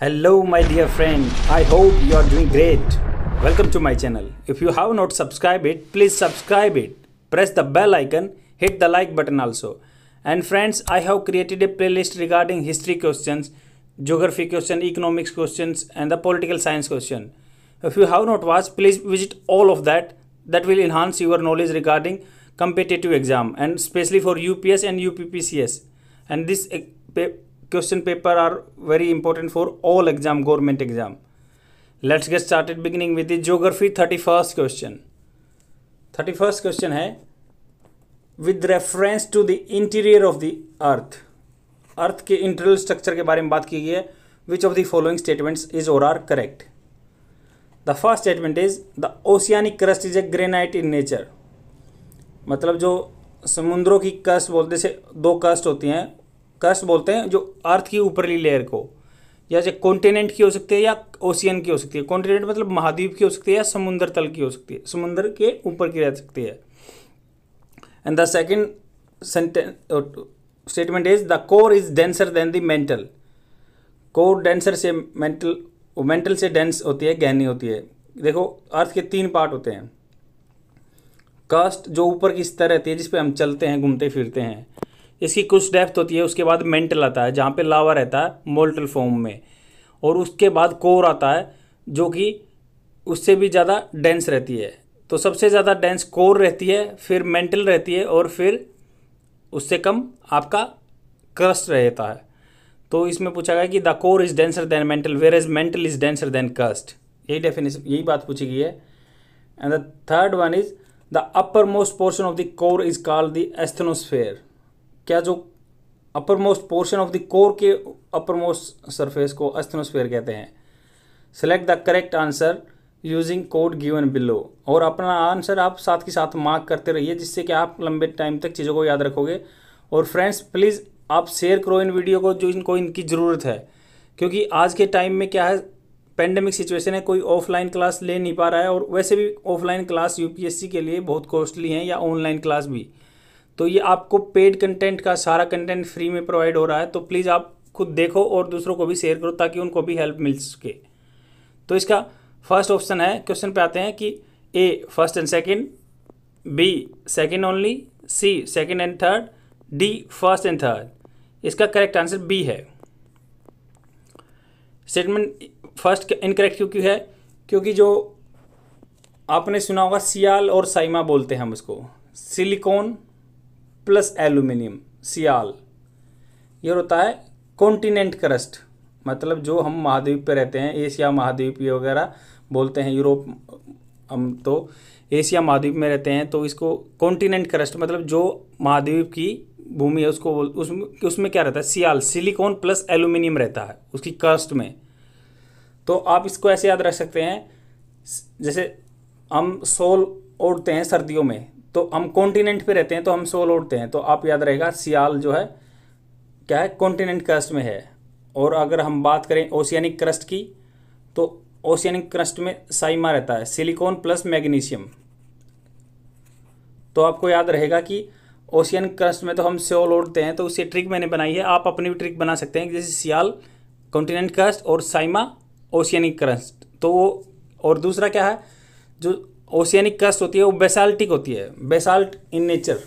Hello my dear friend, I hope you are doing great. Welcome to my channel. If you have not subscribed it, please subscribe it. Press the bell icon, hit the like button also. And friends, I have created a playlist regarding history questions, geography question, economics questions and the political science question. If you have not watched, please visit all of that. That will enhance your knowledge regarding competitive exam and especially for UPS and UPPCS. And this eh, question paper are very important for all exam government exam let's get started beginning with geography thirty first question thirty first question है with reference to the interior of the earth earth के internal structure के बारे में बात की गई है which of the following statement is or are correct the first statement is the oceanic crust is a granite in nature मतलब जो समुद्रों की कस्ट बोलते से दो कस्ट होती हैं क्रस्ट बोलते हैं जो अर्थ की ऊपरली लेयर को जैसे कॉन्टिनेंट की हो सकती है या ओशियन की हो सकती है कॉन्टिनेंट मतलब महाद्वीप की हो सकती है या समुद्र तल की हो सकती है समुद्र के ऊपर की रह सकती है and the second statement is the core is denser than the mantle core denser से मेंटल मेंटल से डेंस होती है गहनी होती है देखो अर्थ के तीन पार्ट होते हैं कास्ट जो ऊपर की स्तर रहती है जिस पे हम चलते हैं घूमते फिरते हैं इसकी कुछ डेप्थ होती है उसके बाद मेंटल आता है जहाँ पे लावा रहता है मोल्टल फॉर्म में और उसके बाद कोर आता है जो कि उससे भी ज़्यादा डेंस रहती है तो सबसे ज़्यादा डेंस कोर रहती है फिर मेंटल रहती है और फिर उससे कम आपका क्रस्ट रहता है तो इसमें पूछा गया कि the core is denser than mantle where is mantle is denser than crust यही डेफिनेशन यही बात पूछी गई है and the third one is the upper most portion of the core is called the asthenosphere क्या जो upper most portion of the core के upper most surface को अस्थनोस्फेयर कहते हैं select the correct answer using code given below और अपना answer आप साथ के साथ मार्क करते रहिए जिससे कि आप लंबे टाइम तक चीज़ों को याद रखोगे और फ्रेंड्स प्लीज़ आप शेयर करो इन वीडियो को जो इनको इनकी ज़रूरत है क्योंकि आज के टाइम में क्या है पेंडेमिक सिचुएशन है कोई ऑफलाइन क्लास ले नहीं पा रहा है और वैसे भी ऑफलाइन क्लास यूपीएससी के लिए बहुत कॉस्टली हैं या ऑनलाइन क्लास भी तो ये आपको पेड कंटेंट का सारा कंटेंट फ्री में प्रोवाइड हो रहा है तो प्लीज़ आप खुद देखो और दूसरों को भी शेयर करो ताकि उनको भी हेल्प मिल सके तो इसका फर्स्ट ऑप्शन है क्वेश्चन पे आते हैं कि A first and second B second only C second and third D first and third इसका करेक्ट आंसर बी है स्टेटमेंट फर्स्ट इनकरेक्ट क्यों क्यों है क्योंकि जो आपने सुना होगा सियाल और साइमा बोलते हैं हम उसको सिलिकॉन प्लस एल्यूमिनियम सियाल ये होता है कॉन्टिनेंट क्रस्ट मतलब जो हम महाद्वीप पे रहते हैं एशिया महाद्वीप वगैरह बोलते हैं यूरोप हम तो एशिया महाद्वीप में रहते हैं तो इसको कॉन्टिनेंट क्रस्ट मतलब जो महाद्वीप की भूमि है उसको उसमें उसमें क्या रहता है सियाल सिलिकॉन प्लस एल्यूमिनियम रहता है उसकी क्रस्ट में तो आप इसको ऐसे याद रख सकते हैं जैसे हम सोल ओढ़ते हैं सर्दियों में तो हम कॉन्टिनेंट पे रहते हैं तो हम सोल उड़ते हैं तो आप याद रहेगा सियाल जो है क्या है कॉन्टिनेंट क्रस्ट में है और अगर हम बात करें ओशियनिक क्रस्ट की तो ओशियनिक क्रस्ट में साइमा रहता है सिलिकॉन प्लस मैग्नीशियम तो आपको याद रहेगा कि ओशियन क्रस्ट में तो हम सियोल उड़ते हैं तो उससे ट्रिक मैंने बनाई है आप अपनी भी ट्रिक बना सकते हैं जैसे सियाल कॉन्टिनेंट क्रस्ट और साइमा ओशियनिक क्रस्ट तो वो और दूसरा क्या है जो ओशियनिक कस्ट होती है वो बेसाल्टिक होती है बेसाल्ट इन नेचर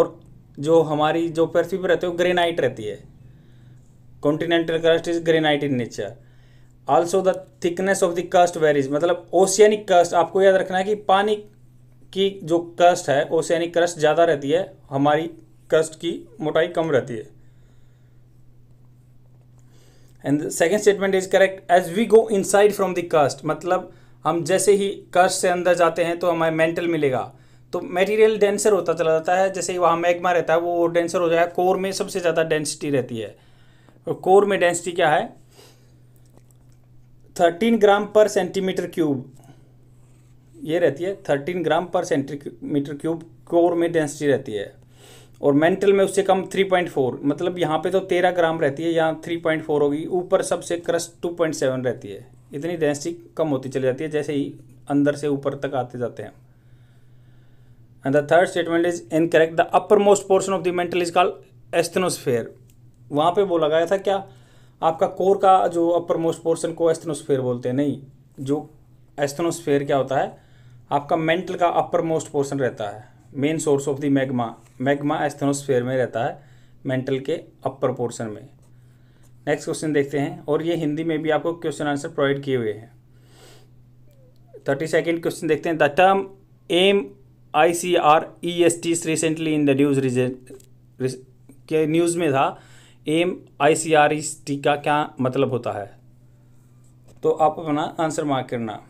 और जो हमारी जो पृथ्वी पर रहती है वो ग्रेनाइट रहती है continental crust is granite in nature also the thickness of the crust varies मतलब ओशियनिक कस्ट आपको याद रखना है कि पानी की जो कस्ट है ओशियनिक कस्ट ज़्यादा रहती है हमारी कस्ट की मोटाई कम रहती है and second statement is correct as we go inside from the crust मतलब हम जैसे ही कर्ष से अंदर जाते हैं तो हमें मेंटल मिलेगा तो मटेरियल डेंसर होता चला जाता है जैसे वहाँ मैग्मा रहता है वो डेंसर हो जाएगा कोर में सबसे ज़्यादा डेंसिटी रहती है और कोर में डेंसिटी क्या है thirteen gram per centimetre cube ये रहती है thirteen gram per centimetre cube core में डेंसिटी रहती है और मेंटल में उससे कम थ्री पॉइंट फोर मतलब यहाँ पे तो तेरह ग्राम रहती है यहाँ थ्री पॉइंट फोर होगी ऊपर सबसे क्रस्ट टू पॉइंट सेवन रहती है इतनी डेंसिटी कम होती चली जाती है जैसे ही अंदर से ऊपर तक आते जाते हैं and the third statement is incorrect the upper most portion of the mantle is call asthenosphere वहाँ पे बोला गया था क्या आपका कोर का जो अपर मोस्ट पोर्शन को एस्थनोस्फेयर बोलते हैं नहीं जो एस्थनोस्फेयर क्या होता है आपका मेंटल का अपर मोस्ट पोर्शन रहता है main source of the magma magma asthenosphere में रहता है मेंटल के अपर पोर्शन में नेक्स्ट क्वेश्चन देखते हैं और ये हिंदी में भी आपको क्वेश्चन आंसर प्रोवाइड किए हुए हैं थर्टी सेकेंड क्वेश्चन देखते हैं the term M I C R E S T recently in the news के न्यूज़ में था M I C R E T का क्या मतलब होता है तो आप अपना आंसर मार्क करना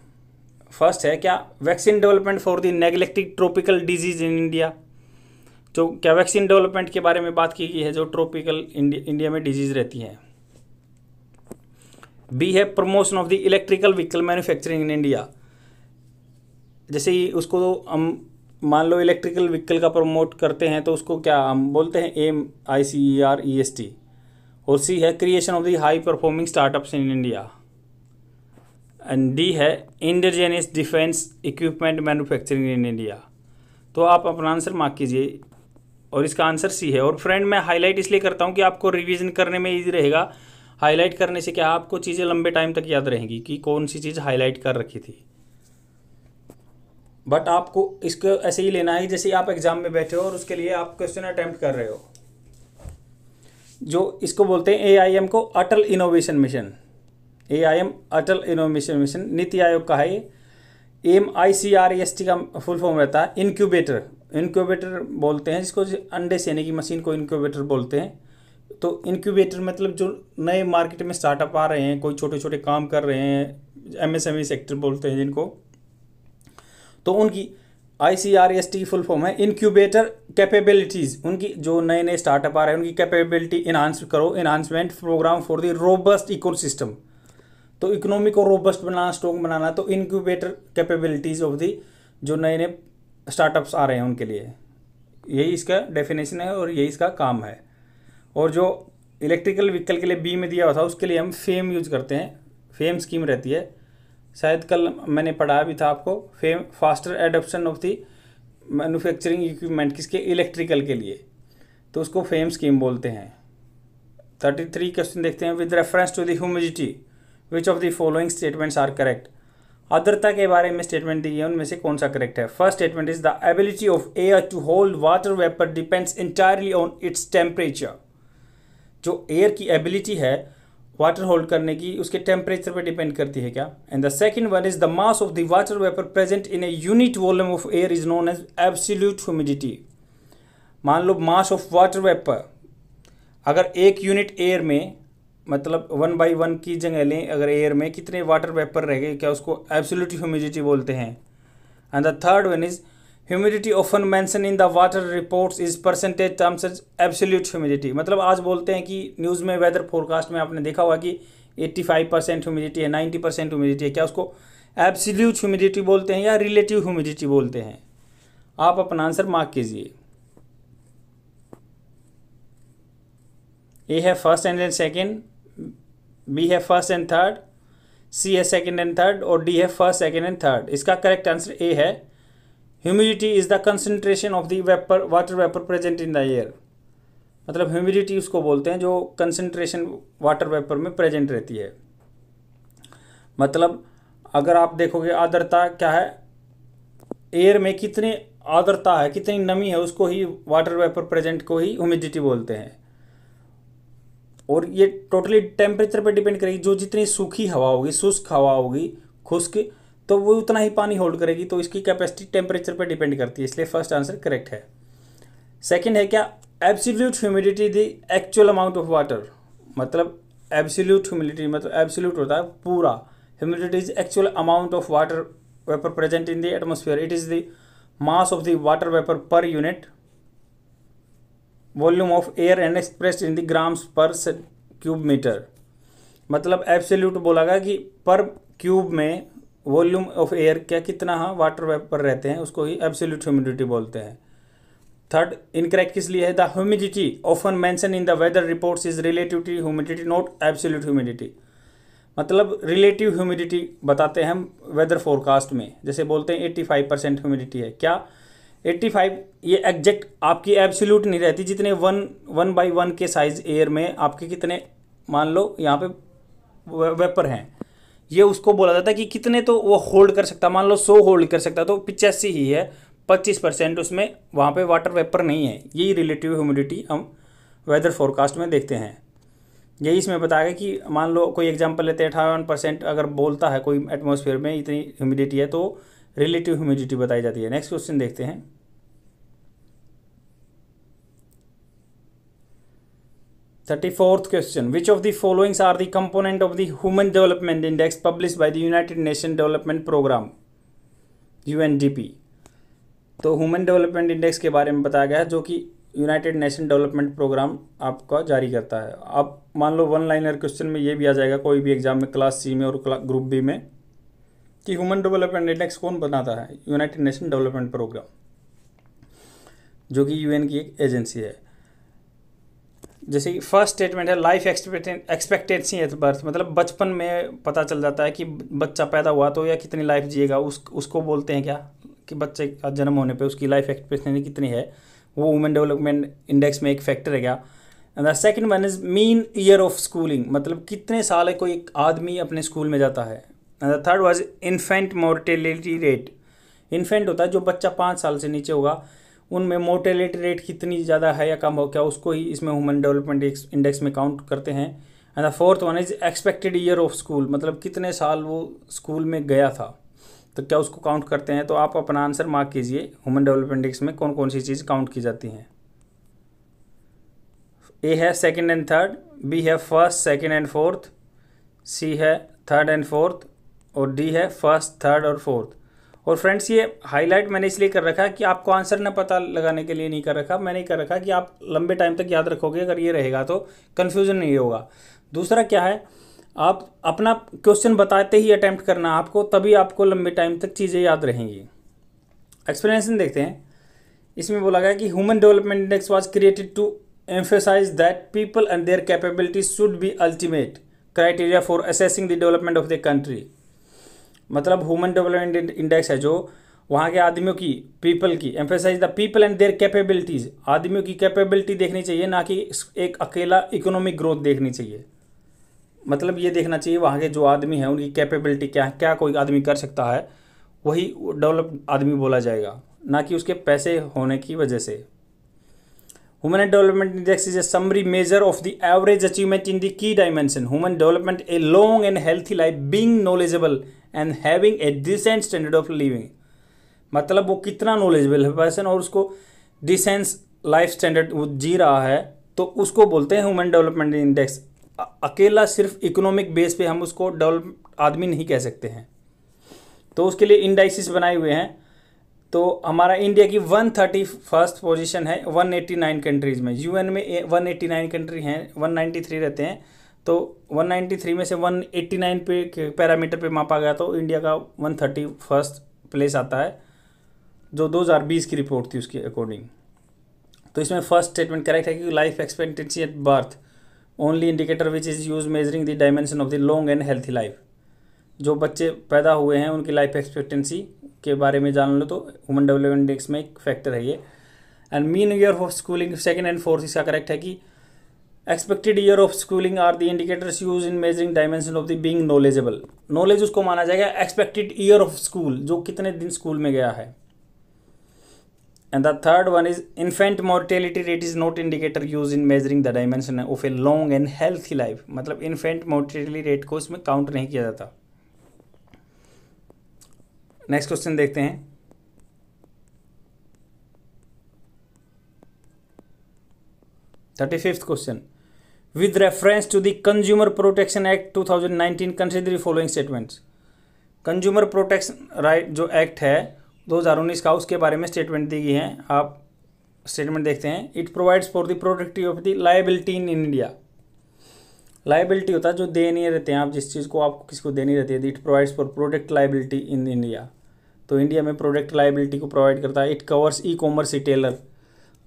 फर्स्ट है क्या vaccine development for the neglected tropical disease in India जो क्या वैक्सीन डेवलपमेंट के बारे में बात की गई है जो ट्रॉपिकल इंडिया में डिजीज़ रहती हैं बी है promotion of the electrical vehicle manufacturing in India जैसे ही उसको तो हम मान लो इलेक्ट्रिकल व्हीकल का प्रमोट करते हैं तो उसको क्या हम बोलते हैं M I C E R E S T और सी है creation of the high performing startups in India and D है indigenous defence equipment manufacturing in India तो आप अपना आंसर मार्क कीजिए और इसका आंसर सी है और फ्रेंड मैं हाईलाइट इसलिए करता हूँ कि आपको रिवीजन करने में ईजी रहेगा हाईलाइट करने से क्या आपको चीज़ें लंबे टाइम तक याद रहेंगी कि कौन सी चीज़ हाईलाइट कर रखी थी बट आपको इसको ऐसे ही लेना है जैसे आप एग्ज़ाम में बैठे हो और उसके लिए आप क्वेश्चन अटैम्प्ट कर रहे हो जो इसको बोलते हैं एआईएम को Atal innovation mission AIM Atal innovation mission NITI Aayog का है M I C R S T का फुल फॉर्म रहता है इनक्यूबेटर इनक्यूबेटर बोलते हैं जिसको अंडे सेने की मशीन को इनक्यूबेटर बोलते हैं तो इनक्यूबेटर मतलब जो नए मार्केट में स्टार्टअप आ रहे हैं कोई छोटे छोटे काम कर रहे हैं एमएसएमई सेक्टर e बोलते हैं जिनको तो उनकी I C R S T full form है इनक्यूबेटर कैपेबिलिटीज़ उनकी जो नए नए स्टार्टअप आ रहे हैं उनकी कैपेबिलिटी इन्हांस करो enhancement programme for the robust ecosystem तो इकोनॉमी को रोबस्ट बनाना स्ट्रॉन्ग बनाना तो इनक्यूबेटर कैपेबिलिटीज़ ऑफ दी जो नए नए स्टार्टअप्स आ रहे हैं उनके लिए यही इसका डेफिनेशन है और यही इसका काम है और जो इलेक्ट्रिकल व्हीकल के लिए बी में दिया हुआ था उसके लिए हम फेम यूज करते हैं फेम स्कीम रहती है शायद कल मैंने पढ़ाया भी था आपको FAME faster adoption of the manufacturing equipment किसके इलेक्ट्रिकल के लिए तो उसको फेम स्कीम बोलते हैं थर्टी थ्री क्वेश्चन देखते हैं with reference to the humidity which of the following statements are correct आर्द्रता के बारे में स्टेटमेंट दी है उनमें से कौन सा करेक्ट है first statement is the ability of air to hold water vapour depends entirely on its temperature जो एयर की एबिलिटी है वाटर होल्ड करने की उसके टेम्परेचर पर डिपेंड करती है क्या and the second one is the mass of the water vapour present in a unit volume of air is known as absolute humidity मान लो मास ऑफ वाटर वेपर अगर एक यूनिट एयर में मतलब वन बाई वन की जगह लें अगर एयर में कितने वाटर वेपर रह गए क्या उसको एब्सोल्यूट ह्यूमिडिटी बोलते हैं and the third one is humidity often mentioned in the water reports is percentage terms as absolute humidity मतलब आज बोलते हैं कि न्यूज़ में वेदर फोरकास्ट में आपने देखा हुआ कि 85 परसेंट ह्यूमिडिटी है 90 परसेंट ह्यूमिडिटी है क्या उसको एब्सोल्यूट ह्यूमिडिटी बोलते हैं या रिलेटिव ह्यूमिडिटी बोलते हैं आप अपना आंसर मार्क कीजिए ए है first and and second B है फर्स्ट एंड थर्ड सी है सेकेंड एंड थर्ड और डी है फर्स्ट सेकेंड एंड थर्ड इसका करेक्ट आंसर ए है humidity is the concentration of the vapour water vapour present in the air मतलब humidity उसको बोलते हैं जो कंसनट्रेशन वाटर वेपर में प्रेजेंट रहती है मतलब अगर आप देखोगे आर्द्रता क्या है एयर में कितनी आर्द्रता है कितनी नमी है उसको ही वाटर वेपर प्रेजेंट को ही ह्यूमिडिटी बोलते हैं और ये टोटली टेम्परेचर पर डिपेंड करेगी जो जितनी सूखी हवा होगी शुष्क हवा होगी खुश्क तो वो उतना ही पानी होल्ड करेगी तो इसकी कैपेसिटी टेम्परेचर पर डिपेंड करती है इसलिए फर्स्ट आंसर करेक्ट है सेकेंड है क्या absolute humidity the actual amount of water मतलब एब्सोल्यूट ह्यूमिडिटी मतलब एब्सोल्यूट होता है पूरा humidity is actual amount of water vapour present in the atmosphere it is the mass of the water vapour per unit volume of air and expressed in the grams per cube metre मतलब absolute बोला गया कि पर cube में volume of air क्या कितना हाँ water vapour रहते हैं उसको ही एब्सोल्यूट ह्यूमिडिटी बोलते हैं थर्ड इनकरेक्ट किस लिए है the humidity often mentioned in the weather reports is relative to humidity not absolute humidity मतलब रिलेटिव ह्यूमिडिटी बताते हैं हम वेदर फोरकास्ट में जैसे बोलते हैं एट्टी फाइव परसेंट ह्यूमिडिटी है क्या एट्टी फाइव ये एग्जैक्ट आपकी एब्सोल्यूट नहीं रहती जितने वन वन बाई वन के साइज एयर में आपके कितने मान लो यहाँ पे वेपर हैं ये उसको बोला जाता है कि कितने तो वो होल्ड कर सकता मान लो सो होल्ड कर सकता तो पिचासी ही है पच्चीस परसेंट उसमें वहाँ पे वाटर वेपर नहीं है यही रिलेटिव ह्यूमिडिटी हम वेदर फोरकास्ट में देखते हैं यही इसमें बताया गया कि मान लो कोई एग्जांपल लेते हैं अठावन परसेंट अगर बोलता है कोई एटमोसफेयर में इतनी ह्यूमिडिटी है तो रिलेटिव ह्यूमिडिटी बताई जाती है नेक्स्ट क्वेश्चन देखते हैं thirty fourth question which of the followings are the component of the human development index publish by the United Nation Development Programme UNDP तो ह्यूमन डेवलपमेंट इंडेक्स के बारे में बताया गया है जो कि यूनाइटेड नेशन डेवलपमेंट प्रोग्राम आपका जारी करता है अब मान लो वन लाइनर क्वेश्चन में ये भी आ जाएगा कोई भी एग्जाम में क्लास सी में और ग्रुप बी में कि ह्यूमन डेवलपमेंट इंडेक्स कौन बनाता है यूनाइटेड नेशन डेवलपमेंट प्रोग्राम जो कि यूएन की एक एजेंसी है जैसे कि फर्स्ट स्टेटमेंट है लाइफ एक्सपेक्टेंसी एट बर्थ मतलब बचपन में पता चल जाता है कि बच्चा पैदा हुआ तो या कितनी लाइफ जिएगा उस उसको बोलते हैं क्या कि बच्चे का जन्म होने पे उसकी लाइफ एक्सपेक्टेंसी कितनी है वो वुमेन डेवलपमेंट इंडेक्स में एक फैक्टर है क्या and the second one is mean year of schooling मतलब कितने साल है कोई आदमी अपने स्कूल में जाता है and the third was infant mortality rate infant होता है जो बच्चा पाँच साल से नीचे होगा उनमें मोर्टेलिटी रेट कितनी ज़्यादा है या कम हो क्या उसको ही इसमें ह्यूमन डेवलपमेंट इंडेक्स में काउंट करते हैं and the fourth one is expected year of school मतलब कितने साल वो स्कूल में गया था तो क्या उसको काउंट करते हैं तो आप अपना आंसर मार्क कीजिए ह्यूमन डेवलपमेंट इंडेक्स में कौन कौन सी चीज़ काउंट की जाती हैं ए है सेकेंड एंड थर्ड बी है first second and fourth C है थर्ड एंड फोर्थ और डी है फर्स्ट थर्ड और फोर्थ और फ्रेंड्स ये हाईलाइट मैंने इसलिए कर रखा है कि आपको आंसर ना पता लगाने के लिए नहीं कर रखा मैंने कर रखा कि आप लंबे टाइम तक याद रखोगे अगर ये रहेगा तो कन्फ्यूजन नहीं होगा दूसरा क्या है आप अपना क्वेश्चन बताते ही अटैम्प्ट करना आपको तभी आपको लंबे टाइम तक चीज़ें याद रहेंगी एक्सप्लेनेशन देखते हैं इसमें बोला गया कि human development index was created to emphasise that people and their capabilities should be ultimate criteria for assessing the development of the country मतलब ह्यूमन डेवलपमेंट इंडेक्स है जो वहाँ के आदमियों की पीपल की emphasise the people and their capabilities आदमियों की कैपेबिलिटी देखनी चाहिए ना कि एक अकेला इकोनॉमिक ग्रोथ देखनी चाहिए मतलब ये देखना चाहिए वहाँ के जो आदमी हैं उनकी कैपेबिलिटी क्या है क्या कोई आदमी कर सकता है वही डेवलप आदमी बोला जाएगा ना कि उसके पैसे होने की वजह से human development index is a summary measure of the average achievement in the key dimension human development a long and healthy life being knowledgeable and having a decent standard of living मतलब वो कितना knowledgeable है person और उसको डिसेंस life standard वो जी रहा है तो उसको बोलते हैं ह्यूमन डेवलपमेंट इंडेक्स अकेला सिर्फ इकोनॉमिक बेस पे हम उसको डेवलप आदमी नहीं कह सकते हैं तो उसके लिए इंडाइसिस बनाए हुए हैं तो हमारा इंडिया की वन थर्टी फर्स्ट पोजिशन है वन एट्टी नाइन कंट्रीज़ में यूएन में वन एट्टी नाइन कंट्री हैं वन नाइन्टी थ्री रहते हैं तो 193 में से 189 पे पैरामीटर पे मापा गया तो इंडिया का वन फर्स्ट प्लेस आता है जो 2020 की रिपोर्ट थी उसके अकॉर्डिंग तो इसमें फर्स्ट स्टेटमेंट करेक्ट है कि life expectancy at birth only indicator which is use measuring the dimension of the long and healthy life जो बच्चे पैदा हुए हैं उनकी लाइफ एक्सपेक्टेंसी के बारे में जान लो तो ह्यूमन डेवलपमेंट इंडेक्स में एक फैक्टर है ये and mean year of schooling second and fourth इसका करेक्ट है कि expected year of schooling are the indicators use in measuring dimension of the being knowledgeable knowledge उसको माना जाएगा एक्सपेक्टेड ईयर ऑफ स्कूल जो कितने दिन स्कूल में गया है and the third one is infant mortality rate is not indicator use in measuring the dimension of a long and healthy life मतलब इन्फेंट मोर्टेलिटी रेट को इसमें काउंट नहीं किया जाता नेक्स्ट क्वेश्चन देखते हैं thirty fifth question with reference to the consumer protection act 2019 consider the following statements consumer protection right जो act है 2019 का उसके बारे में स्टेटमेंट दी गई है आप स्टेटमेंट देखते हैं it provides for the protective of the liability in India liability होता है जो दे नहीं रहते हैं आप जिस चीज़ को आप किसी को देनी रहती है it provides for product liability in India तो इंडिया में प्रोडक्ट लाइबिलिटी को प्रोवाइड करता है it covers e commerce retailer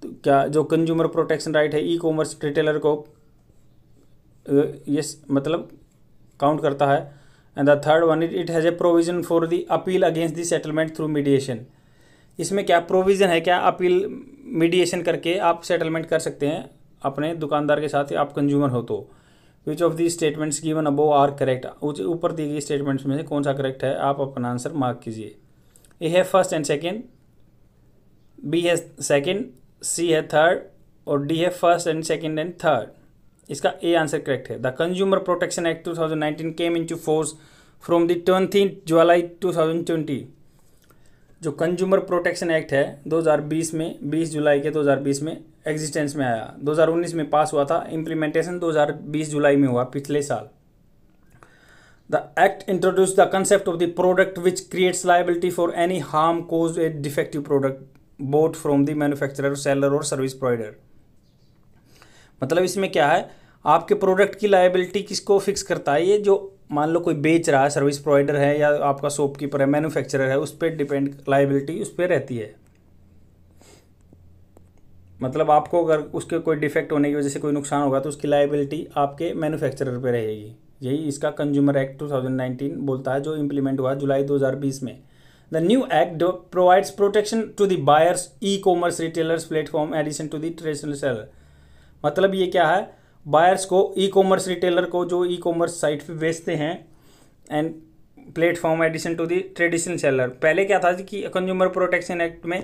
तो क्या जो कंज्यूमर प्रोटेक्शन राइट है ई कॉमर्स रिटेलर को ये मतलब काउंट करता है and the third one is it has a provision for the appeal against the settlement through mediation इसमें क्या प्रोविज़न है क्या अपील मीडिएशन करके आप सेटलमेंट कर सकते हैं अपने दुकानदार के साथ आप कंज्यूमर हो तो which of the statements given above are correct ऊपर दी गई स्टेटमेंट्स में से कौन सा करेक्ट है आप अपना आंसर मार्क कीजिए ए है फर्स्ट एंड सेकेंड बी है सेकेंड सी है थर्ड और डी है first and second and third इसका ए आंसर करेक्ट है the consumer protection act 2019 came into force from the twenty July 2020 जो कंज्यूमर प्रोटेक्शन एक्ट है 2020 में 20 जुलाई के 2020 में एग्जिस्टेंस में आया 2019 में पास हुआ था इम्प्लीमेंटेशन 2020 जुलाई में हुआ पिछले साल the act introduce the concept of the product which creates liability for any harm cause a defective product bought from the manufacture seller और सर्विस प्रोवाइडर मतलब इसमें क्या है आपके प्रोडक्ट की लाइबिलिटी किसको फिक्स करता है ये जो मान लो कोई बेच रहा है सर्विस प्रोवाइडर है या आपका कीपर है मैन्युफैक्चरर है उस पर डिपेंड लाइबिलिटी उस पर रहती है मतलब आपको अगर उसके कोई डिफेक्ट होने की वजह से कोई नुकसान होगा तो उसकी लाइबिलिटी आपके मैन्युफैक्चरर पे रहेगी यही इसका कंज्यूमर एक्ट 2019 बोलता है जो इम्प्लीमेंट हुआ जुलाई 2020 में the new act provides protection to the buyers e commerce retailers platform edition to the traditional seller मतलब ये क्या है बायर्स को ई कॉमर्स रिटेलर को जो ई कॉमर्स साइट पे बेचते हैं and platform edition to the traditional seller पहले क्या था कि कंज्यूमर प्रोटेक्शन एक्ट में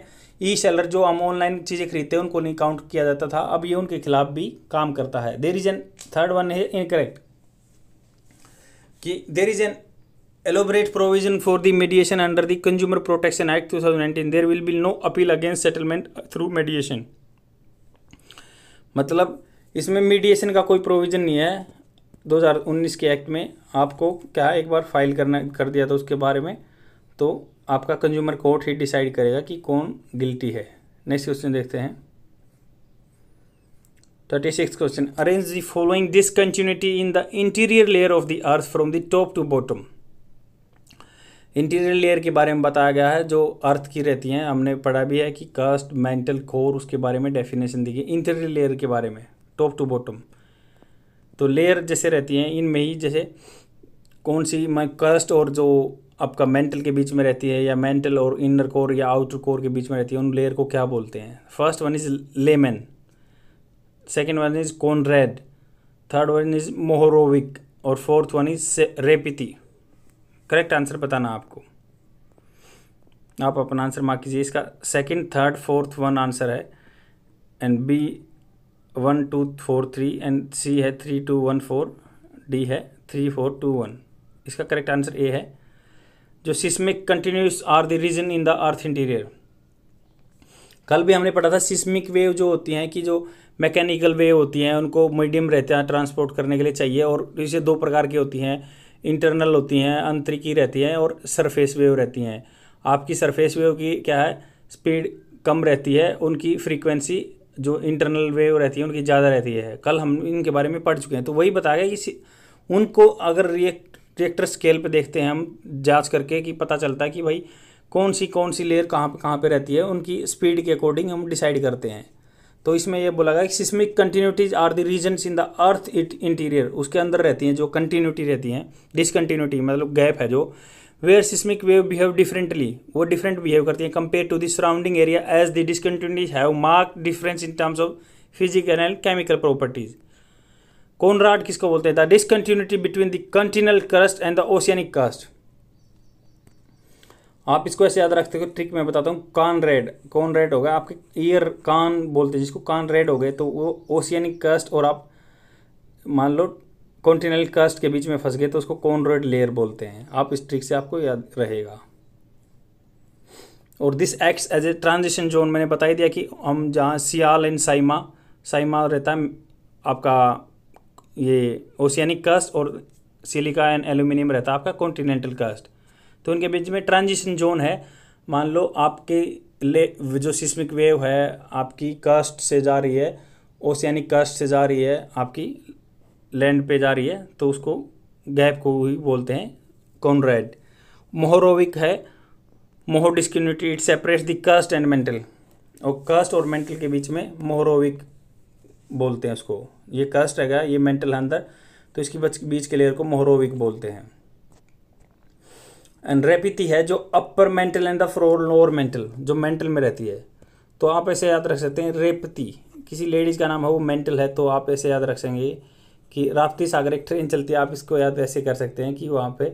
ई सेलर जो हम ऑनलाइन चीज़ें खरीदते हैं उनको नहीं काउंट किया जाता था अब ये उनके खिलाफ भी काम करता है there is an third one है इनकरेक्ट कि there is an for the mediation under the consumer protection act two thousand nineteen there will be no appeal against settlement through mediation मतलब इसमें मीडिएशन का कोई प्रोविज़न नहीं है 2019 के act में आपको क्या एक बार फाइल करना कर दिया था उसके बारे में तो आपका कंज्यूमर कोर्ट ही डिसाइड करेगा कि कौन गिल्टी है नेक्स्ट क्वेश्चन देखते हैं thirty six question arrange the following discontinuity in the interior layer of the earth from the top to bottom interior layer के बारे में बताया गया है जो अर्थ की रहती हैं हमने पढ़ा भी है कि कस्ट मेंटल कोर उसके बारे में डेफिनेशन दी गई इंटीरियर लेयर के बारे में टॉप टू बॉटम तो लेयर जैसे रहती हैं इनमें ही जैसे कौन सी कस्ट और जो आपका मेंटल के बीच में रहती है या मेंटल और इनर कोर या आउटर कोर के बीच में रहती है उन लेयर को क्या बोलते हैं first one is Lehmann second one is Conrad third one is Mohorovicic और fourth one is Repetti correct answer बताना आपको आप अपना आंसर मार्क कीजिए इसका second third fourth one answer है and B one two four three and C है three two one four D है थ्री फोर टू वन इसका करेक्ट आंसर ए है जो seismic continuous are the region in the earth interior कल भी हमने पढ़ा था सिस्मिक वेव जो होती हैं कि जो मैकेनिकल वेव होती हैं उनको मीडियम रहते हैं ट्रांसपोर्ट करने के लिए चाहिए और इसे दो प्रकार की होती हैं इंटरनल होती हैं अंतरिकी रहती हैं और सरफेस वेव रहती हैं आपकी सरफेस वेव की क्या है स्पीड कम रहती है उनकी फ्रीक्वेंसी जो इंटरनल वेव रहती है उनकी ज़्यादा रहती है कल हम इनके बारे में पढ़ चुके हैं तो वही बता गया कि उनको अगर रिएक्ट रिएक्टर स्केल पे देखते हैं हम जांच करके कि पता चलता है कि भाई कौन सी कौन सी लेयर कहाँ पर कहाँ पे रहती है उनकी स्पीड के अकॉर्डिंग हम डिसाइड करते हैं तो इसमें यह बोला गया कि seismic continuities are the regions in the earth it interior उसके अंदर रहती हैं जो कंटिन्यूटी रहती हैं डिसकंटिन्यूटी मतलब गैप है जो where seismic wave behave differently वो डिफरेंट बिहेव करती हैं compare to the surrounding area as the discontinuities have mark difference in terms of physical and chemical properties राट किसको बोलते हैं the discontinuity between the continental crust and the oceanic crust आप इसको ऐसे याद रखते हो ट्रिक मैं बताता हूँ कान रेड कौन रेड होगा आपके ईयर कान बोलते हैं जिसको कान रेड हो गए तो वो ओशियनिक कस्ट और आप मान लो कॉन्टिनेंटल कस्ट के बीच में फंस गए तो उसको रेड लेयर बोलते हैं आप इस ट्रिक से आपको याद रहेगा और this act as a transition zone मैंने बता ही दिया कि हम जहाँ सियाल एंड साइमा साइमा रहता है आपका ये ओशियानिक कस्ट और सिलिका एंड एल्यूमिनियम रहता है आपका कॉन्टिनेंटल कस्ट तो उनके बीच में ट्रांजिशन जोन है मान लो आपके ले जो सिस्मिक वेव है आपकी कस्ट से जा रही है ओशियानिक कस्ट से जा रही है आपकी लैंड पे जा रही है तो उसको गैप को ही बोलते हैं कॉनरेड मोहरोविक है Moho discontinuity it separates the crust and mantle और कस्ट और मेंटल के बीच में मोहरोविक बोलते हैं उसको ये कस्ट है ये मेंटल अंदर तो इसकी बीच के लेयर को मोहरोविक बोलते हैं रेपिती है जो upper mantle and the floor lower mantle जो मेंटल में रहती है तो आप ऐसे याद रख सकते हैं रेपती किसी लेडीज़ का नाम है वो मेंटल है तो आप ऐसे याद रख सकेंगे कि राप्ती सागर एक ट्रेन चलती है आप इसको याद ऐसे कर सकते हैं कि वहाँ पे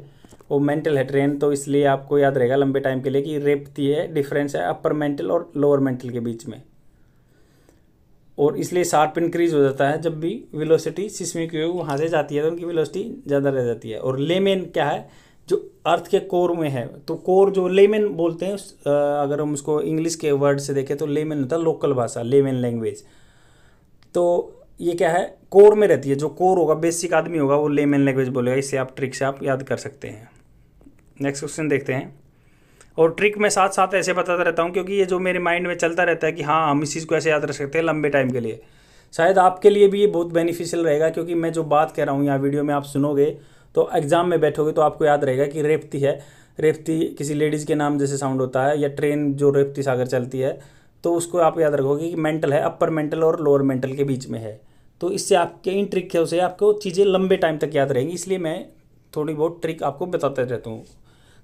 वो मेंटल है ट्रेन तो इसलिए आपको याद रहेगा लंबे टाइम के लिए कि रेपती है डिफरेंस है अपर मेंटल और लोअर मेंटल के बीच में और इसलिए शार्प इंक्रीज हो जाता है जब भी विलोसिटी सिस्मिक वहाँ से जाती है तो उनकी विलोसिटी ज़्यादा रह जाती है और लेमेन क्या है जो अर्थ के कोर में है तो कोर जो लेमेन बोलते हैं अगर हम उसको इंग्लिश के वर्ड से देखें तो लेमेन होता है लोकल भाषा लेमेन लैंग्वेज तो ये क्या है कोर में रहती है जो कोर होगा बेसिक आदमी होगा वो लेमेन लैंग्वेज बोलेगा इससे आप ट्रिक से आप याद कर सकते हैं नेक्स्ट क्वेश्चन देखते हैं और ट्रिक मैं साथ साथ ऐसे बताता रहता हूँ क्योंकि ये जो मेरे माइंड में चलता रहता है कि हाँ हम इस चीज़ को ऐसे याद रख सकते हैं लंबे टाइम के लिए शायद आपके लिए भी ये बहुत बेनिफिशियल रहेगा क्योंकि मैं जो बात कह रहा हूँ यहाँ वीडियो में आप सुनोगे तो एग्ज़ाम में बैठोगे तो आपको याद रहेगा कि रेपती है रेपती किसी लेडीज़ के नाम जैसे साउंड होता है या ट्रेन जो रेपती सागर चलती है तो उसको आप याद रखोगे कि मेंटल है अपर मेंटल और लोअर मेंटल के बीच में है तो इससे आपके इन ट्रिक है उसे आपको चीज़ें लंबे टाइम तक याद रहेंगी इसलिए मैं थोड़ी बहुत ट्रिक आपको बताते रहता हूँ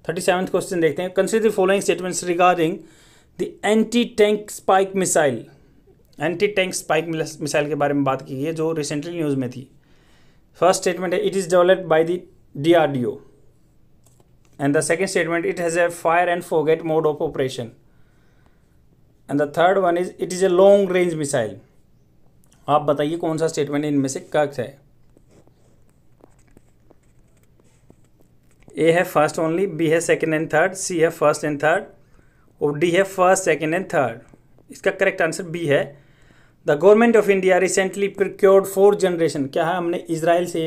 थर्टी सेवन्थ क्वेश्चन देखते हैं consider following statements regarding the anti tank spike missile anti tank spike missile के बारे में बात की है जो रिसेंटली न्यूज़ में थी फर्स्ट स्टेटमेंट है it is developed by the D R D O and the second statement it has a fire and forget mode of operation and the third one is it is a long आप बताइए कौन सा statement इनमें से correct है A है first only B है second and third C है फर्स्ट एंड थर्ड और डी है फर्स्ट सेकंड एंड थर्ड इसका करेक्ट आंसर बी है the government of India recently procured four generation क्या है हमने इसराइल से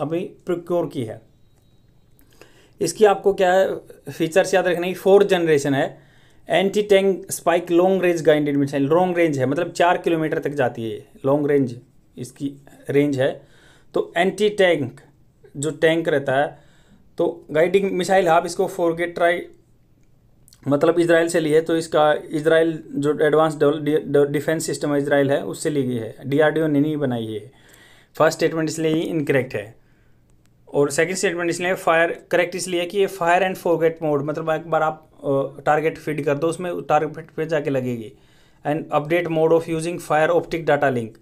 अभी प्रिक्योर की है इसकी आपको क्या है फीचर्स याद रखने की फोर्थ जनरेशन है anti tank spike long range guided missile long range है मतलब चार किलोमीटर तक जाती है लॉन्ग रेंज इसकी रेंज है तो एंटी टैंक जो टैंक रहता है तो गाइडिंग मिसाइल आप इसको फोर गेट ट्राई मतलब इसराइल से ली है तो इसका इसराइल जो एडवांस डिफेंस सिस्टम इसराइल है उससे ली गई है डीआरडीओ ने नहीं बनाई है फर्स्ट स्टेटमेंट इसलिए ही इनकरेक्ट है और सेकंड स्टेटमेंट इसलिए फायर करेक्ट इसलिए कि ये फायर एंड फोगेट मोड मतलब एक बार आप टारगेट फिट कर दो उसमें टारगेट पे जाके लगेगी and update mode of using fibre optic data link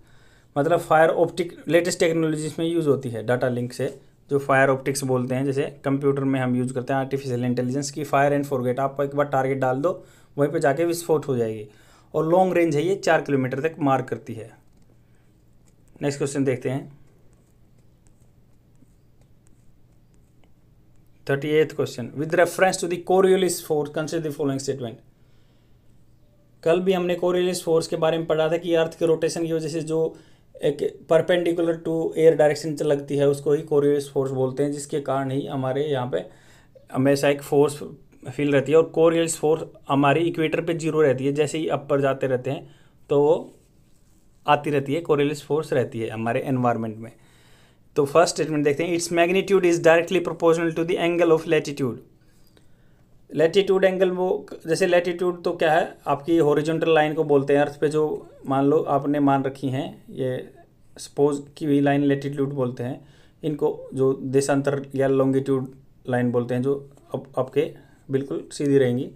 मतलब फायर ऑप्टिक लेटेस्ट टेक्नोलॉजी में यूज़ होती है डाटा लिंक से जो फायर ऑप्टिक्स बोलते हैं जैसे कंप्यूटर में हम यूज़ करते हैं आर्टिफिशियल इंटेलिजेंस की फायर एंड फॉरगेट आप एक बार टारगेट डाल दो वहीं पर जाके विस्फोट हो जाएगी और लॉन्ग रेंज है ये चार किलोमीटर तक मार करती है नेक्स्ट क्वेश्चन देखते हैं thirty eighth question with reference to Coriolis force consider the following statement कल भी हमने कोरियोलिस फोर्स के बारे में पढ़ा था कि अर्थ के रोटेशन की वजह से जो एक परपेंडिकुलर टू एयर डायरेक्शन लगती है उसको ही कोरियस फोर्स बोलते हैं जिसके कारण ही हमारे यहाँ पे हमेशा एक फोर्स फील रहती है और कोरियस फोर्स हमारी इक्वेटर पे जीरो रहती है जैसे ही अपर जाते रहते हैं तो वो आती रहती है कोरियस फोर्स रहती है हमारे एनवायरमेंट में तो फर्स्ट स्टेटमेंट देखते हैं its magnitude is directly proportional to the angle of latitude latitude angle वो जैसे लेटीट्यूड तो क्या है आपकी हॉरिजॉन्टल लाइन को बोलते हैं अर्थ पे जो मान लो आपने मान रखी हैं ये सपोज की हुई लाइन लेटीट्यूड बोलते हैं इनको जो देशांतर या लॉन्गिट्यूड लाइन बोलते हैं जो अब आपके बिल्कुल सीधी रहेंगी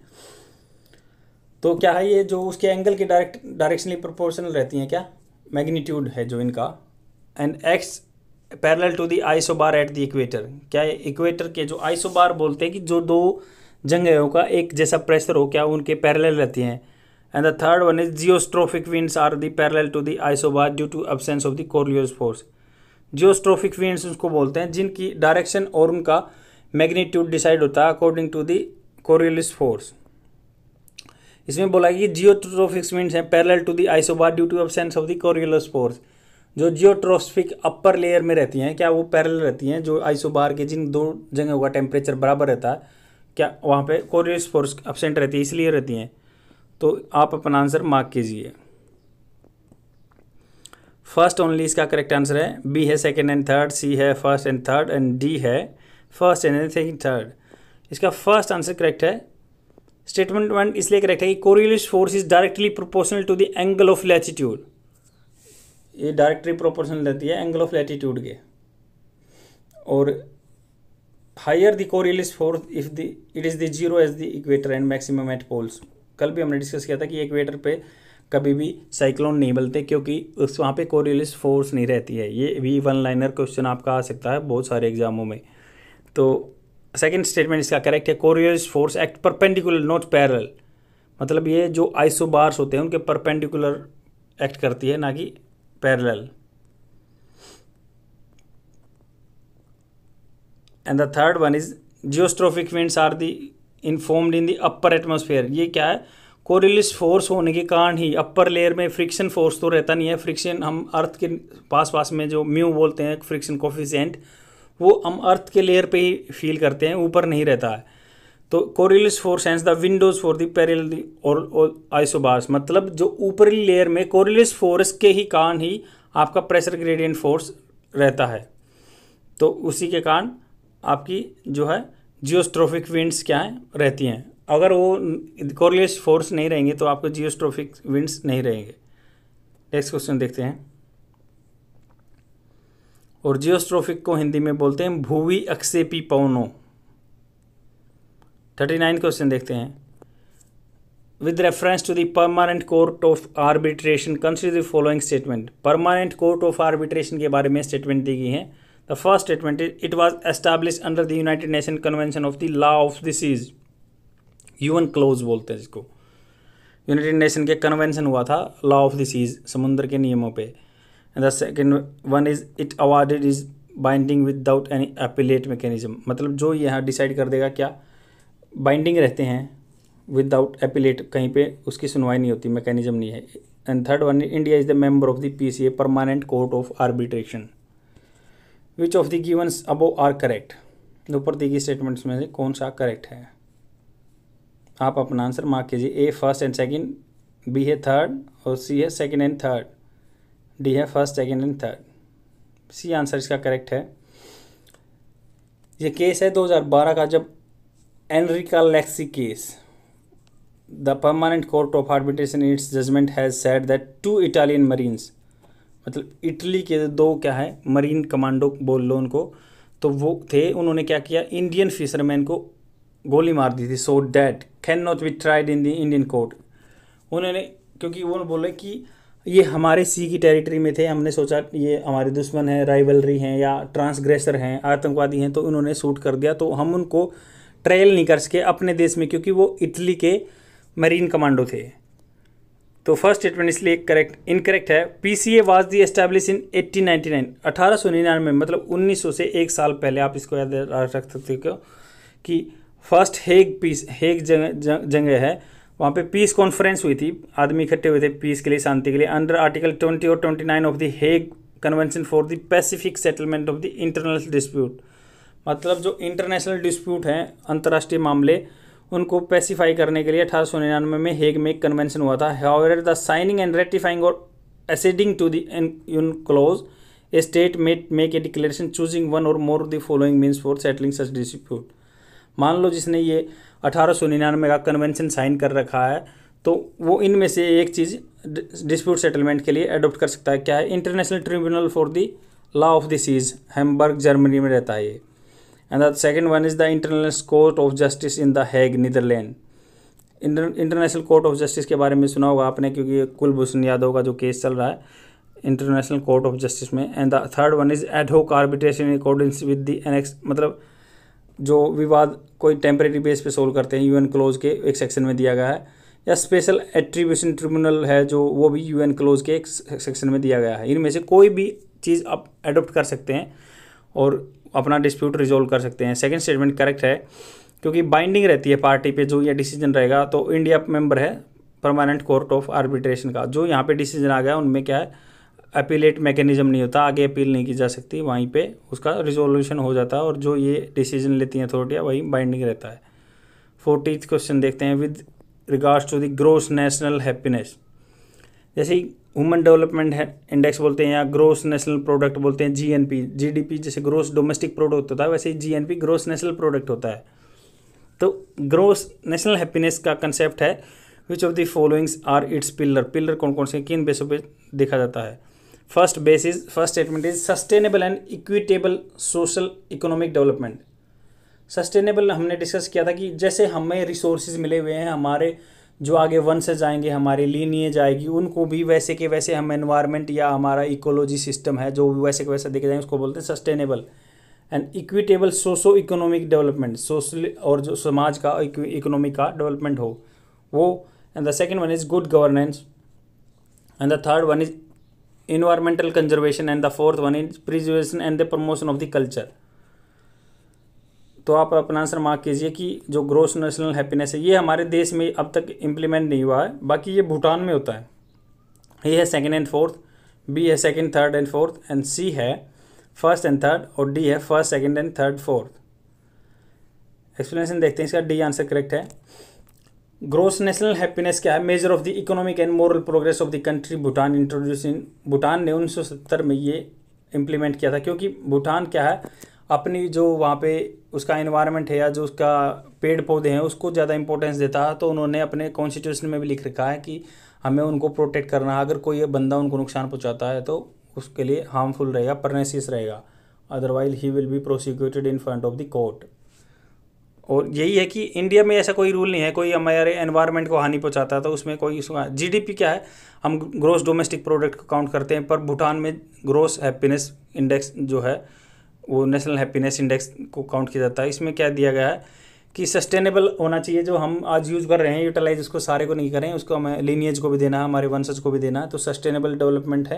तो क्या है ये जो उसके एंगल के डायरेक्ट डायरेक्शनली प्रोपोर्शनल रहती हैं क्या मैग्नीट्यूड है जो इनका and acts parallel to the isobar at the equator क्या इक्वेटर के जो आइसोबार बोलते हैं कि जो दो जंगहों का एक जैसा प्रेशर हो क्या उनके पैरेलल रहती हैं and the third one is geostrophic winds are the parallel to the isobar due to absence of the Coriolis force geostrophic winds उसको बोलते हैं जिनकी डायरेक्शन और उनका मैग्नीट्यूड डिसाइड होता है according to the Coriolis force इसमें बोला कि जियोट्रोफिक विंड्स हैं parallel to the isobar due to absence of the Coriolis force जो जियोट्रोफिक अपर लेयर में रहती हैं क्या वो पैरेलल रहती हैं जो आइसोबार के जिन दो जगहों का टेम्परेचर बराबर रहता है क्या वहाँ पे कोरियस फोर्स एबसेंट रहती है इसलिए रहती हैं तो आप अपना आंसर मार्क कीजिए फर्स्ट ओनली इसका करेक्ट आंसर है बी है सेकेंड एंड थर्ड सी है first and third and D है फर्स्ट एंड सेकेंड थर्ड इसका फर्स्ट आंसर करेक्ट है स्टेटमेंट वन इसलिए करेक्ट है कि Coriolis force is directly proportional to the angle of latitude ये डायरेक्टली प्रोपोर्शनल रहती है एंगल ऑफ लैटिट्यूड के और higher the Coriolis force if the it is the zero as the equator and maximum at poles कल भी हमने discuss किया था कि इक्वेटर पे कभी भी साइक्लोन नहीं बनते क्योंकि उस वहाँ पे कोरियलिस फोर्स नहीं रहती है ये भी वन लाइनर क्वेश्चन आपका आ सकता है बहुत सारे एग्जामों में तो सेकेंड स्टेटमेंट इसका करेक्ट है Coriolis force act perpendicular not parallel मतलब ये जो आइसोबार्स होते हैं उनके परपेंडिकुलर एक्ट करती है ना कि parallel and the third one is geostrophic winds are the informed in the upper atmosphere ये क्या है कोरिलिस फोर्स होने के कारण ही अपर लेयर में फ्रिक्शन फोर्स तो रहता नहीं है फ्रिक्शन हम अर्थ के पास पास में जो म्यू बोलते हैं फ्रिक्शन कोफिशेंट वो हम अर्थ के लेयर पे ही फील करते हैं ऊपर नहीं रहता है तो Coriolis force and the winds for the parallel और आइसोबार्स मतलब जो ऊपरी लेयर में कोरिलिस फोर्स के ही कारण ही आपका प्रेशर ग्रेडियंट फोर्स रहता है तो उसी के कारण आपकी जो है जियोस्ट्रोफिक विंड्स क्या हैं रहती हैं अगर वो कोरलेस फोर्स नहीं रहेंगे तो आपको जियोस्ट्रोफिक विंड्स नहीं रहेंगे नेक्स्ट क्वेश्चन देखते हैं और जियोस्ट्रोफिक को हिंदी में बोलते हैं भूवि अक्सेपी पवनों थर्टी नाइन क्वेश्चन देखते हैं with reference to the permanent court of arbitration consider the following statement permanent court of arbitration के बारे में स्टेटमेंट दी गई है The first statement is it was established under the United Nations Convention of the Law of the Seas. UNCLOS बोलते हैं जिसको United nation के convention हुआ था लॉ ऑफ द सीज समुद्र के नियमों पे the second one is it awarded is binding without any appellate mechanism मतलब जो यहाँ डिसाइड कर देगा क्या बाइंडिंग रहते हैं विदाउट अपीलेट कहीं पे उसकी सुनवाई नहीं होती मैकेनिज्म नहीं है and third one India is the member of the PCA permanent court of arbitration which of the given above are correct ऊपर दी गई स्टेटमेंट्स में से कौन सा करेक्ट है आप अपना आंसर मार्क कीजिए A first and second B है थर्ड और सी है सेकेंड एंड थर्ड डी है first second and third C answer इसका करेक्ट है ये केस है 2012 का जब Enrica Lexie case the permanent court of arbitration in its judgement has said that two Italian marines मतलब इटली के दो क्या है मरीन कमांडो बोल लो उनको तो वो थे उन्होंने क्या किया इंडियन फिशरमैन को गोली मार दी थी so that can not be tried in the Indian court उन्होंने क्योंकि वो बोले कि ये हमारे सी की टेरिटरी में थे हमने सोचा ये हमारे दुश्मन हैं राइवलरी हैं या ट्रांसग्रेसर हैं आतंकवादी हैं तो उन्होंने शूट कर दिया तो हम उनको ट्रायल नहीं कर सके अपने देश में क्योंकि वो इटली के मरीन कमांडो थे तो फर्स्ट स्टेटमेंट इसलिए करेक्ट इनकरेक्ट है P C A was the establish in eighteen ninety nine अठारह सौ निन्यानवे मतलब उन्नीस सौ से एक साल पहले आप इसको याद रख सकते हो कि फर्स्ट हेग पीस हेग जगह है वहाँ पे पीस कॉन्फ्रेंस हुई थी आदमी इकट्ठे हुए थे पीस के लिए शांति के लिए अंडर आर्टिकल ट्वेंटी और twenty nine of the Hague convention for the pacific settlement of the international dispute मतलब जो इंटरनेशनल डिस्प्यूट हैं अंतर्राष्ट्रीय मामले उनको पेसीफाई करने के लिए अठारह सौ निन्यानवे में हेग में एक कन्वेंशन हुआ था however the signing and ratifying or acceding to the UNCLOS a state may make a declaration choosing one or more the following means for settling such dispute मान लो जिसने ये अठारह सौ निन्यानवे का कन्वेंशन साइन कर रखा है तो वो इनमें से एक चीज़ डिस्प्यूट सेटलमेंट के लिए अडोप्ट कर सकता है क्या है international tribunal for the law of the seas Hamburg Germany में रहता है ये and the second one is the international court of justice in the hague Netherlands international court of justice के बारे में सुना होगा आपने क्योंकि कुलभूषण यादव का जो केस चल रहा है इंटरनेशनल कोर्ट ऑफ जस्टिस में and the third one is ad hoc arbitration in accordance with the annex मतलब जो विवाद कोई टेम्परेरी बेस पे सोल्व करते हैं यूएन क्लोज के एक सेक्शन में दिया गया है या स्पेशल एट्रीब्यूशन ट्रिब्यूनल है जो वो भी यूएन क्लोज के एक सेक्शन में दिया गया है इनमें से कोई भी चीज़ आप एडोप्ट कर सकते हैं और अपना डिस्प्यूट रिजोल्व कर सकते हैं सेकेंड स्टेटमेंट करेक्ट है क्योंकि बाइंडिंग रहती है पार्टी पे जो ये डिसीजन रहेगा तो इंडिया मेंबर है परमानेंट कोर्ट ऑफ आर्बिट्रेशन का जो यहाँ पे डिसीजन आ गया उनमें क्या है अपीलेट मैकेनिज्म नहीं होता आगे अपील नहीं की जा सकती वहीं पे उसका रिजोल्यूशन हो जाता है और जो ये डिसीजन लेती हैं अथॉरिटियाँ वही बाइंडिंग रहता है फोर्टीथ क्वेश्चन देखते हैं with regards to the gross national happiness जैसे वुमेन डेवलपमेंट है इंडेक्स बोलते हैं या ग्रोस नेशनल प्रोडक्ट बोलते हैं जीएनपी जीडीपी जैसे ग्रोस डोमेस्टिक प्रोडक्ट होता है वैसे ही जीएनपी ग्रोस नेशनल प्रोडक्ट होता है तो ग्रोस नेशनल हैप्पीनेस का कंसेप्ट है which of the followings are its pillar pillar कौन कौन से किन बेसों पर देखा जाता है first is first statement is sustainable and equitable social economic development sustainable हमने डिस्कस किया था कि जैसे हमें रिसोर्सेज मिले हुए हैं हमारे जो आगे वन से जाएंगे हमारे लीनिए जाएगी उनको भी वैसे के वैसे हम एनवायरमेंट या हमारा इकोलॉजी सिस्टम है जो वैसे के वैसे देखे जाएंगे उसको बोलते हैं sustainable and equitable socio economic development social और जो समाज का इकोनॉमी का डेवलपमेंट हो वो and the second one is good governance and the third one is environmental conservation and the fourth one is preservation and the promotion of the culture तो आप अपना आंसर मार्क कीजिए कि जो ग्रोस नेशनल हैप्पीनेस है ये हमारे देश में अब तक इम्प्लीमेंट नहीं हुआ है बाकी ये भूटान में होता है ए है सेकेंड एंड फोर्थ बी है second third and fourth and C है फर्स्ट एंड थर्ड और डी है first second and third fourth explanation देखते हैं इसका डी आंसर करेक्ट है ग्रोस नेशनल हैप्पीनेस क्या है measure of the economic and moral progress of the country Bhutan introducing Bhutan ने उन्नीस में ये इम्प्लीमेंट किया था क्योंकि भूटान क्या है अपनी जो वहाँ पे उसका इन्वायरमेंट है या जो उसका पेड़ पौधे हैं उसको ज़्यादा इंपॉर्टेंस देता है तो उन्होंने अपने कॉन्स्टिट्यूशन में भी लिख रखा है कि हमें उनको प्रोटेक्ट करना है अगर कोई बंदा उनको नुकसान पहुँचाता है तो उसके लिए हार्मफुल रहेगा परनेसिस रहेगा otherwise he will be prosecuted in front of the court और यही है कि इंडिया में ऐसा कोई रूल नहीं है कोई हमारे एनवायरनमेंट को हानि पहुंचाता है तो उसमें कोई इसका जीडीपी क्या है हम ग्रोस डोमेस्टिक प्रोडक्ट को काउंट करते हैं पर भूटान में ग्रोस हैप्पीनेस इंडेक्स जो है वो नेशनल हैप्पीनेस इंडेक्स को काउंट किया जाता है इसमें क्या दिया गया है कि सस्टेनेबल होना चाहिए जो हम आज यूज़ कर रहे हैं यूटिलाइज उसको सारे को नहीं करें उसको हमें लीनियज को भी देना हमारे वंशज को भी देना तो सस्टेनेबल डेवलपमेंट है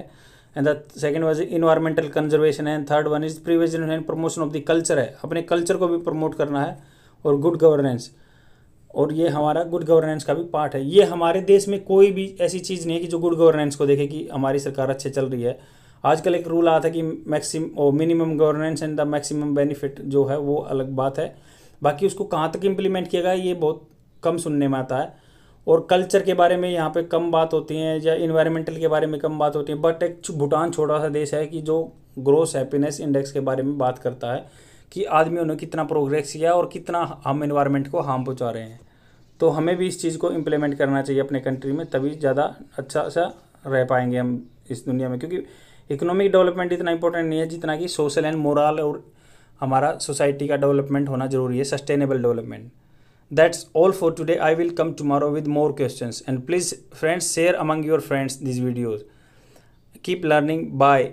and the second was environmental conservation है third one is preservation and promotion of the culture है अपने कल्चर को भी प्रमोट करना है और गुड गवर्नेंस और ये हमारा गुड गवर्नेंस का भी पार्ट है ये हमारे देश में कोई भी ऐसी चीज़ नहीं है कि जो गुड गवर्नेंस को देखे कि हमारी सरकार अच्छे चल रही है आजकल एक रूल आता है कि maxim minimum governance and the maximum benefit जो है वो अलग बात है बाकी उसको कहाँ तक इम्प्लीमेंट किया गया ये बहुत कम सुनने में आता है और कल्चर के बारे में यहाँ पे कम बात होती है या इन्वायरमेंटल के बारे में कम बात होती है बट एक भूटान छोटा सा देश है कि जो ग्रोस हैप्पीनेस इंडेक्स के बारे में बात करता है कि आदमियों ने कितना प्रोग्रेस किया और कितना हम इन्वायरमेंट को हार्म पहुँचा रहे हैं तो हमें भी इस चीज़ को इम्प्लीमेंट करना चाहिए अपने कंट्री में तभी ज़्यादा अच्छा सा रह पाएंगे हम इस दुनिया में क्योंकि इकोनॉमिक डेवलपमेंट इतना इंपॉर्टेंट नहीं है जितना कि सोशल एंड मोरल और हमारा सोसाइटी का डेवलपमेंट होना जरूरी है sustainable development that's all for today I will come tomorrow with more question and please friends share among your friends this videos keep learning bye